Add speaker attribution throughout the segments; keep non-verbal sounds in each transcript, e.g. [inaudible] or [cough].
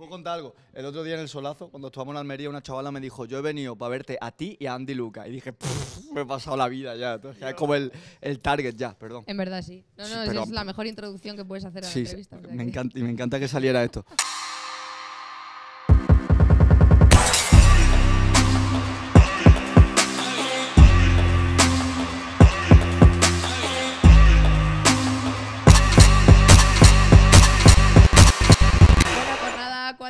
Speaker 1: Puedo contar algo. El otro día en el solazo, cuando estábamos en Almería, una chavala me dijo: Yo he venido para verte a ti y a Andy Luca. Y dije: Me he pasado la vida ya. Entonces, es como el, target ya, perdón. En verdad sí. No, no, es la
Speaker 2: mejor introducción que puedes hacer a la entrevista. Sí, me,
Speaker 1: encanta, y me encanta que saliera esto.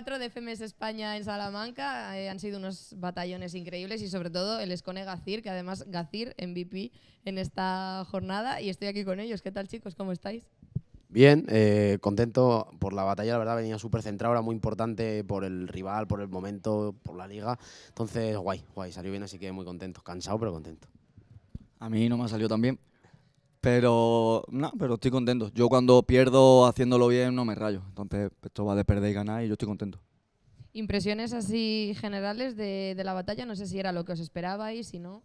Speaker 2: de FMS España en Salamanca eh, han sido unos batallones increíbles y sobre todo el Escone Gacir, que además Gacir MVP en esta jornada y estoy aquí con ellos. ¿Qué tal chicos? ¿Cómo estáis?
Speaker 3: Bien, eh, contento por la batalla, la verdad venía súper centrado, era muy importante por el rival, por el momento, por la liga. Entonces, guay, guay, salió bien, así que muy contento, cansado pero contento. A mí no me ha salido tan bien, pero, no,
Speaker 1: pero estoy contento. Yo cuando pierdo haciéndolo bien no me rayo. Entonces, esto va de perder y ganar y yo estoy
Speaker 3: contento.
Speaker 2: Impresiones así generales de, de la batalla, no sé si era lo que os esperabais, si no.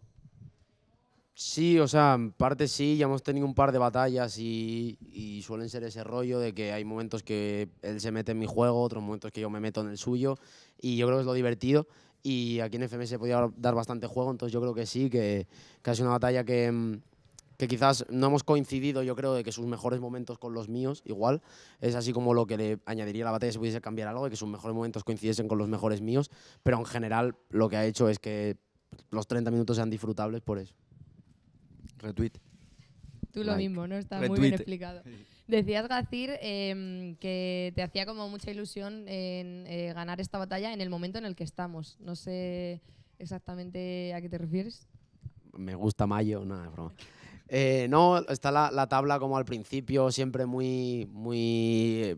Speaker 3: Sí, o sea, en parte sí, ya hemos tenido un par de batallas y, y, suelen ser ese rollo de que hay momentos que él se mete en mi juego, otros momentos que yo me meto en el suyo y yo creo que es lo divertido y aquí en FM se podía dar bastante juego, entonces yo creo que sí, que, que una batalla que, mm, que quizás no hemos coincidido, yo creo, de que sus mejores momentos con los míos, igual. Es así como lo que le añadiría a la batalla si pudiese cambiar algo, de que sus mejores momentos coincidiesen con los mejores míos, pero en general lo que ha hecho es que los 30 minutos sean disfrutables por eso. Retweet.
Speaker 2: Tú lo mismo, ¿no? Está muy bien explicado. Decías, Gacir, em, que te hacía como mucha ilusión en eh, ganar esta batalla en el momento en el que estamos. No sé exactamente a qué te
Speaker 3: refieres. Me gusta mayo, nada, de broma. Eh, no, está la, tabla como al principio, siempre muy, muy eh,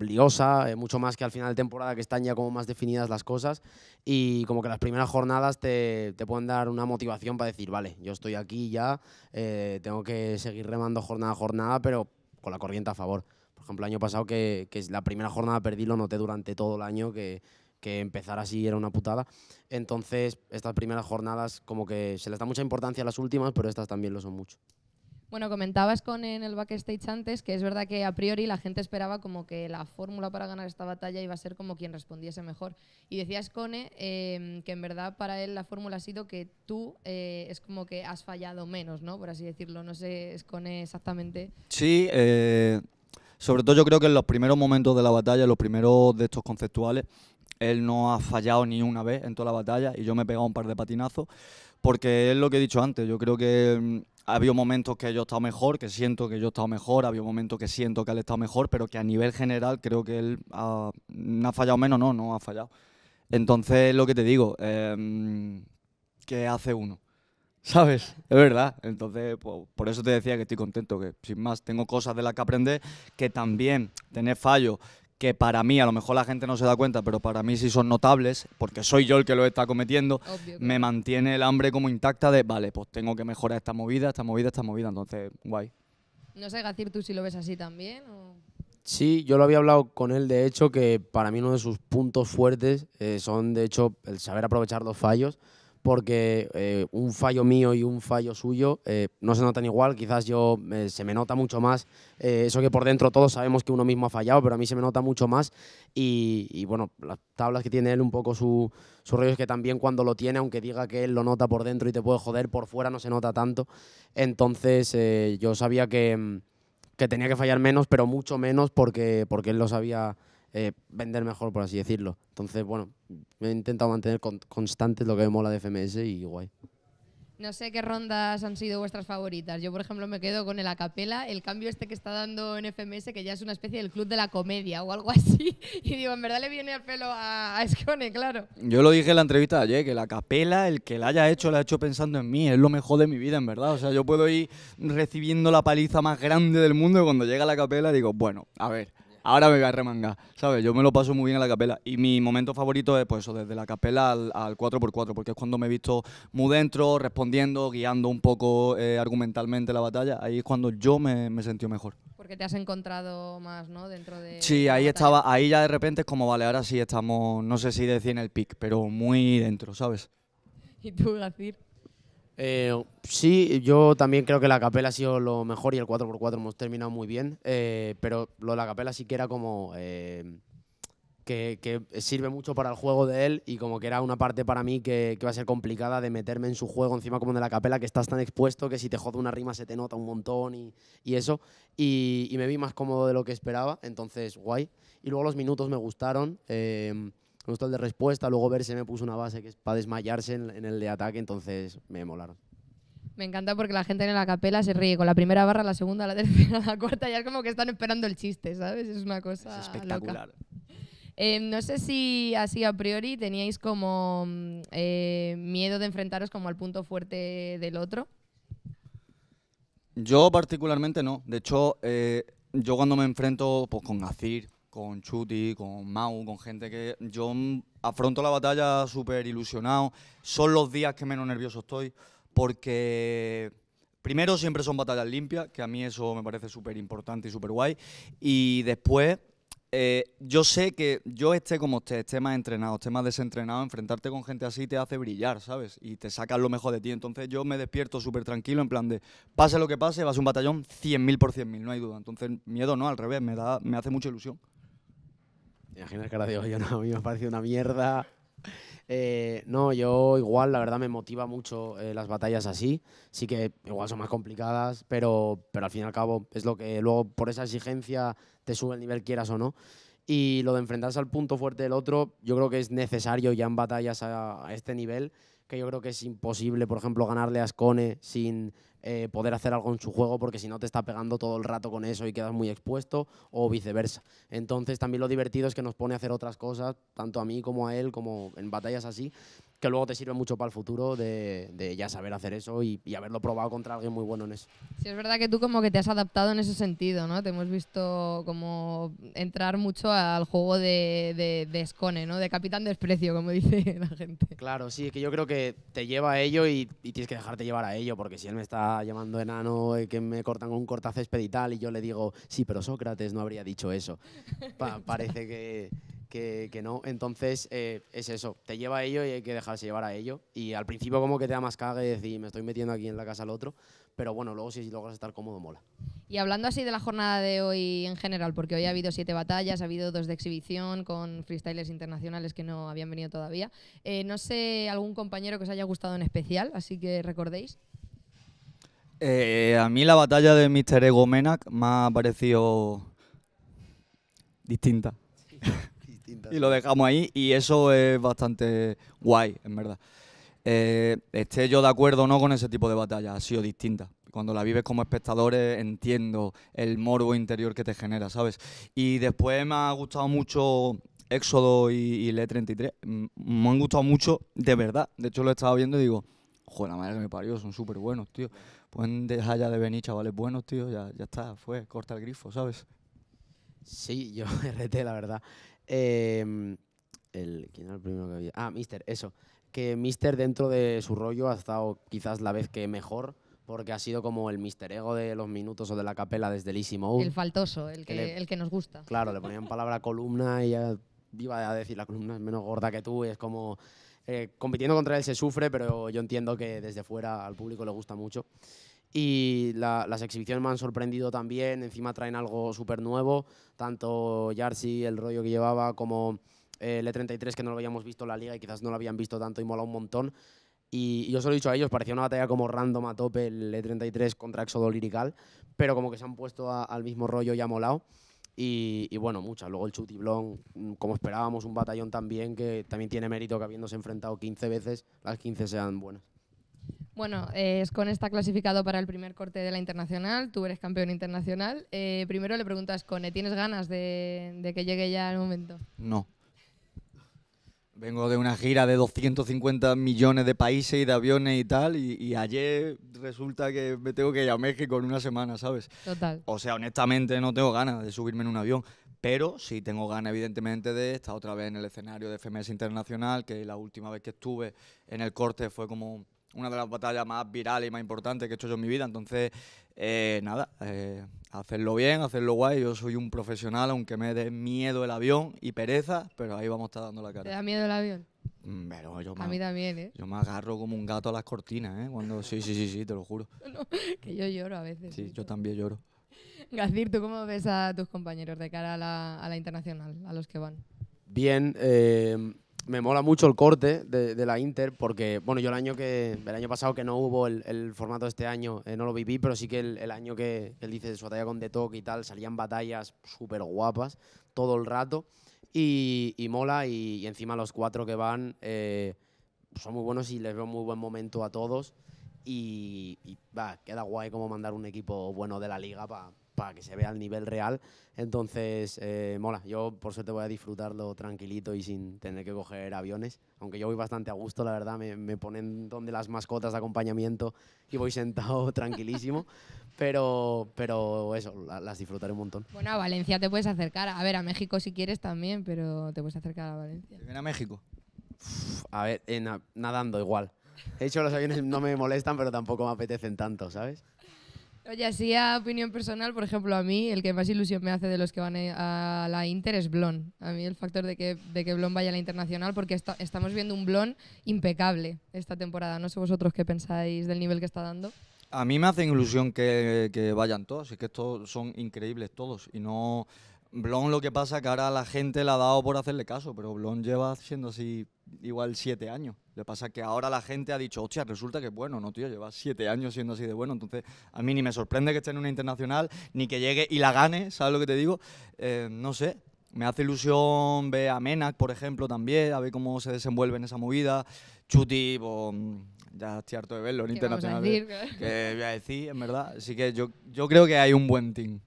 Speaker 3: liosa, eh, mucho más que al final de temporada que están ya como más definidas las cosas y como que las primeras jornadas te, pueden dar una motivación para decir, vale, yo estoy aquí ya, tengo que seguir remando jornada a jornada, pero con la corriente a favor. Por ejemplo, el año pasado que, que la primera jornada perdí, lo noté durante todo el año que que empezar así era una putada. Entonces, estas primeras jornadas como que se les da mucha importancia a las últimas, pero estas también lo son mucho.
Speaker 2: Bueno, comentabas con en el backstage antes que es verdad que a priori la gente esperaba como que la fórmula para ganar esta batalla iba a ser como quien respondiese mejor. Y decías, Cone, em, que en verdad para él la fórmula ha sido que tú eh, es como que has fallado menos, ¿no? Por así decirlo. No sé, Cone, exactamente.
Speaker 1: Sí, eh, sobre todo yo creo que en los primeros momentos de la batalla, los primeros de estos conceptuales, él no ha fallado ni una vez en toda la batalla y yo me he pegado un par de patinazos porque es lo que he dicho antes, yo creo que mm, ha habido momentos que yo he estado mejor, que siento que yo he estado mejor, ha habido momentos que siento que él ha estado mejor, pero que a nivel general creo que él no mm, ha fallado menos, no, no ha fallado. Entonces, lo que te digo, eh, ¿qué hace uno? [laughs] ¿Sabes? Es verdad. Entonces, pues, por eso te decía que estoy contento, que sin más tengo cosas de las que aprender, que también tener fallos, que para mí, a lo mejor la gente no se da cuenta, pero para mí sí son notables, porque soy yo el que lo está cometiendo, me mantiene el hambre como intacta de, vale, pues tengo que mejorar esta movida, esta movida, esta movida, entonces, guay.
Speaker 2: No sé, Gacir, tú si lo ves así también.
Speaker 3: Sí, yo lo había hablado con él, de hecho, que para mí uno de sus puntos fuertes eh, son, de hecho, el saber aprovechar los fallos porque eh, un fallo mío y un fallo suyo eh, no se notan igual, quizás yo eh, se me nota mucho más, eso que por dentro todos sabemos que uno mismo ha fallado, pero a mí se me nota mucho más y, bueno, las tablas que tiene él un poco su, su rollo es que también cuando lo tiene, aunque diga que él lo nota por dentro y te puede joder, por fuera no se nota tanto, entonces yo sabía que, que tenía que fallar menos, pero mucho menos porque, porque él lo sabía eh, vender mejor, por así decirlo. Entonces, bueno, he intentado mantener constante lo que me mola de FMS y guay.
Speaker 2: No sé qué rondas han sido vuestras favoritas. Yo, por ejemplo, me quedo con el acapela, el cambio este que está dando en FMS, que ya es una especie del club de la comedia o algo así. [laughs] Y digo, en verdad le viene al pelo a, Escone claro.
Speaker 1: Yo lo dije en la entrevista de ayer, que la acapela, el que la haya hecho, la ha hecho pensando en mí. Es lo mejor de mi vida, en verdad. O sea, yo puedo ir recibiendo la paliza más grande del mundo y cuando llega la capela digo, bueno, a ver, ahora me voy a remangar, ¿sabes? Yo me lo paso muy bien en la capela y mi momento favorito es, pues eso, desde la capela al, 4x4, porque es cuando me he visto muy dentro, respondiendo, guiando un poco eh, argumentalmente la batalla, ahí es cuando yo me, me sentí mejor.
Speaker 2: Porque te has encontrado más, ¿no?
Speaker 1: Dentro de... Sí, ahí estaba, ahí ya de repente es como, vale, ahora sí
Speaker 3: estamos, no sé si decir en el pic, pero muy dentro, ¿sabes?
Speaker 2: [laughs] ¿Y tú, Gacir?
Speaker 3: Eh, sí, yo también creo que la capela ha sido lo mejor y el 4x4 hemos terminado muy bien, eh, pero lo de la capela sí que era como eh, que, sirve mucho para el juego de él y como que era una parte para mí que, que, va a ser complicada de meterme en su juego, encima como de la capela que estás tan expuesto que si te jode una rima se te nota un montón y, eso, y, y, me vi más cómodo de lo que esperaba, entonces guay. Y luego los minutos me gustaron gustó el de respuesta, luego Ver verse me puso una base que es para desmayarse en, el de ataque, entonces me molaron.
Speaker 2: Me encanta porque la gente en la capela se ríe con la primera barra, la segunda, la tercera, [laughs] la cuarta, ya es como que están esperando el chiste, ¿sabes? Es una cosa. espectacular. Eh, no sé si así a priori teníais como mm, eh, miedo de enfrentaros como al punto fuerte del otro.
Speaker 1: Yo particularmente no. De hecho, eh, yo cuando me enfrento pues, con Azir, con Chuti, con Mau, con gente que yo afronto la batalla súper ilusionado. Son los días que menos nervioso estoy porque primero siempre son batallas limpias, que a mí eso me parece súper importante y súper guay. Y después eh, yo sé que yo esté como esté, esté más entrenado, esté más desentrenado, enfrentarte con gente así te hace brillar, ¿sabes? Y te sacas lo mejor de ti. Entonces yo me despierto súper tranquilo, en plan de, pase lo que pase, vas a un batallón 100.000 por 100.000, no
Speaker 3: hay duda. Entonces miedo no, al revés, me, da, me hace mucha ilusión. Imagina que ahora digo, yo no, a mí me parece una mierda. Eh, no, yo igual, la verdad me motiva mucho eh, las batallas así. Sí que igual son más complicadas, pero, pero al fin y al cabo es lo que luego por esa exigencia te sube el nivel, quieras o no. Y lo de enfrentarse al punto fuerte del otro, yo creo que es necesario ya en batallas a, a este nivel, que yo creo que es imposible, por ejemplo, ganarle a Ascone sin eh, poder hacer algo en su juego, porque si no te está pegando todo el rato con eso y quedas muy expuesto, o viceversa. Entonces también lo divertido es que nos pone a hacer otras cosas, tanto a mí como a él, como en batallas así, que luego te sirve mucho para el futuro de, ya saber hacer eso y, haberlo probado contra alguien muy bueno en eso.
Speaker 2: Sí, es verdad que tú como que te has adaptado en ese sentido, ¿no? Te hemos visto como entrar mucho al juego de, de, de Scone, ¿no? De capitán desprecio, como [laughs] dice la gente.
Speaker 3: Claro, sí, es que yo creo que te lleva a ello y tienes que dejarte llevar a ello, porque si él me está llamando enano, y eh, que me cortan con un cortacésped y y yo le digo, sí, pero Sócrates no habría dicho eso. [laughs] parece que, que, no. Entonces, eh, es eso, te lleva a ello y hay que dejarse llevar a ello. Y al principio como que te da más caga y me estoy metiendo aquí en la casa al otro, pero bueno, luego si logras estar cómodo, mola.
Speaker 2: Y hablando así de la jornada de hoy en general, porque hoy ha habido siete batallas, ha habido dos de exhibición con freestylers internacionales que no habían venido todavía, eh, no sé, algún compañero que os haya gustado en especial, así que recordéis.
Speaker 1: Eh, a mí la batalla de Mr. Ego me ha parecido distinta. [laughs] y lo dejamos ahí y eso es bastante guay, en verdad. Eh, esté yo de acuerdo o no con ese tipo de batalla, ha sido distinta. Cuando la vives como espectadores entiendo el morbo interior que te genera, ¿sabes? Y después me ha gustado mucho Éxodo y, y Le 33. Mm, me han gustado mucho, de verdad. De hecho lo he estado viendo y digo, joder, la madre que me parió, son súper buenos, tío pueden dejar ya de venir chavales buenos, tío, ya, está, fue,
Speaker 3: corta el grifo, ¿sabes? Sí, [laughs] yo RT, la verdad. Em, ¿Quién era el primero que había? Ah, Mister, eso. Que Mister dentro de su rollo ha estado quizás la vez que mejor, porque ha sido como el Mister Ego de los minutos o de la capela desde elísimo Mode. El
Speaker 2: faltoso, el que, el que nos gusta.
Speaker 3: Claro, le ponían palabra columna y ya iba a decir la columna es menos gorda que tú, y es como eh, compitiendo contra él se sufre, pero yo entiendo que desde fuera al público le gusta mucho. Y las exhibiciones me han sorprendido también, encima traen algo súper nuevo, tanto Yarsi, el rollo que llevaba, como eh, el E33, que no lo habíamos visto en la liga y quizás no lo habían visto tanto y mola un montón. Y yo solo lo he dicho a ellos, parecía una batalla como random a tope el E33 contra Exodo Lirical, pero como que se han puesto al mismo rollo y ha molado. Y, bueno, muchas. Luego el Chutiblón, mm, como esperábamos, un batallón también que también tiene mérito que habiéndose enfrentado 15 veces, las 15 sean buenas.
Speaker 2: Bueno, eh, con está clasificado para el primer corte de la internacional, tú eres campeón internacional. Eh, primero le preguntas, Scone, ¿tienes ganas de que llegue ya el momento?
Speaker 1: No, Vengo de una gira de 250 millones de países y de aviones y tal, y, ayer resulta que me tengo que ir a México en una semana, ¿sabes? Total. O sea, honestamente no tengo ganas de subirme en un avión, pero sí tengo ganas, evidentemente, de estar otra vez en el escenario de FMS Internacional, que la última vez que estuve en el corte fue como una de las batallas más virales y más importantes que he hecho yo en mi vida. Entonces, eh, nada, eh, hacerlo bien, hacerlo guay. Yo soy un profesional, aunque me dé miedo el avión y pereza, pero ahí vamos a estar dando la cara. ¿Te da
Speaker 2: miedo el avión?
Speaker 1: Mm, pero yo a mí también, ¿eh? Yo me agarro como un gato a las cortinas, ¿eh? Cuando, sí, sí, sí, sí, te lo juro.
Speaker 2: [laughs] que yo lloro a veces. Sí, ¿eh?
Speaker 1: yo también lloro.
Speaker 2: Gacir, ¿tú cómo ves a tus compañeros de cara a la, a la internacional, a los que van?
Speaker 3: Bien, eh me mola mucho el corte de, la Inter porque, bueno, yo el año que el año pasado que no hubo el, formato este año, eh, no lo viví, pero sí que el, año que él dice su batalla con Detok y tal, salían batallas súper guapas todo el rato y, mola y, encima los cuatro que van eh, son muy buenos y les veo muy buen momento a todos y, va, queda guay como mandar un equipo bueno de la liga para para que se vea el nivel real. Entonces, eh, mola. Yo, por suerte, voy a disfrutarlo tranquilito y sin tener que coger aviones. Aunque yo voy bastante a gusto, la verdad. Me, ponen donde las mascotas de acompañamiento y voy [laughs] sentado tranquilísimo. Pero, pero eso, las disfrutaré un montón. Bueno,
Speaker 2: a Valencia te puedes acercar. A ver, a México si quieres también, pero te puedes acercar a
Speaker 3: Valencia. Ven a México. a ver, eh, nadando igual. De hecho, los aviones no me molestan, pero tampoco me apetecen tanto, ¿sabes?
Speaker 2: Oye, así a opinión personal, por ejemplo, a mí el que más ilusión me hace de los que van eh, a la Inter es Blon. A mí el factor de que, de que Blon vaya a la Internacional, porque estamos viendo un Blon impecable esta temporada. No sé vosotros qué pensáis del nivel que está dando.
Speaker 1: A mí me hace ilusión que, que vayan todos, es que estos son increíbles todos y no Blon lo que pasa que ahora la gente le ha dado por hacerle caso, pero Blon lleva siendo así igual siete años. Le pasa que ahora la gente ha dicho, hostia, resulta que bueno, no tío, lleva siete años siendo así de bueno. Entonces, a mí ni me sorprende que esté en una internacional, ni que llegue y la gane, ¿sabes lo que te digo? Eh, no sé, me hace ilusión ver a Menac, por ejemplo, también, a ver cómo se desenvuelve en esa movida. Chuti, pues, ya estoy harto de
Speaker 3: verlo en internacional. Eh,
Speaker 1: que voy a decir, en verdad. sí que yo, yo
Speaker 3: creo que hay un buen team.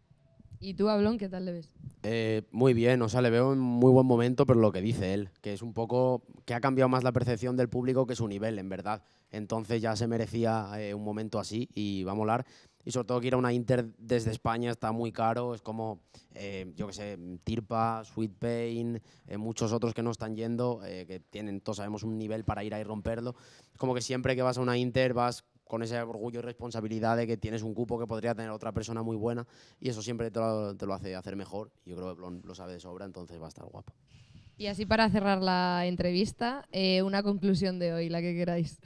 Speaker 2: ¿Y tú, Ablón, qué tal le ves?
Speaker 3: Eh, muy bien, o sea, le veo en muy buen momento, pero lo que dice él, que es un poco que ha cambiado más la percepción del público que su nivel, en verdad. Entonces ya se merecía eh, un momento así y va a molar. Y sobre todo que ir a una Inter desde España está muy caro, es como, eh, yo qué sé, Tirpa, Sweet Pain, muchos otros que no están yendo, que tienen, todos sabemos, un nivel para ir ahí ir romperlo. Es como que siempre que vas a una Inter vas con ese orgullo y responsabilidad de que tienes un cupo que podría tener otra persona muy buena y eso siempre te lo, hace hacer mejor. Yo creo que lo sabe de sobra, entonces va a estar guapo.
Speaker 2: Y así para cerrar la entrevista, eh, una conclusión de hoy, la que queráis.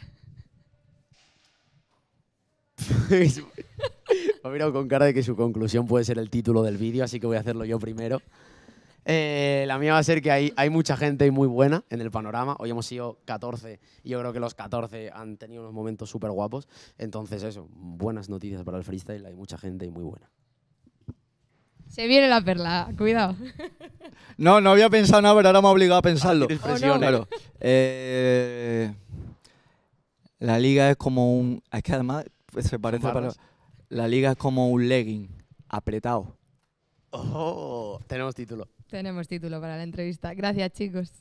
Speaker 3: Me [laughs] ha mirado con cara de que su conclusión puede ser el título del vídeo, así que voy a hacerlo yo primero. Eh, la mía va a ser que hay, mucha gente muy buena en el panorama. Hoy hemos sido 14 y yo creo que los 14 han tenido unos momentos súper guapos. Entonces eso, buenas noticias para el freestyle. Hay mucha gente y muy buena.
Speaker 2: Se viene la perla, cuidado.
Speaker 3: No, no había pensado nada, pero ahora me ha obligado a pensarlo.
Speaker 1: Ah, eh, la liga es como un... Es que además se parece para... La liga es como un legging apretado.
Speaker 3: Oh, tenemos título.
Speaker 2: Tenemos título para la entrevista. Gracias, chicos.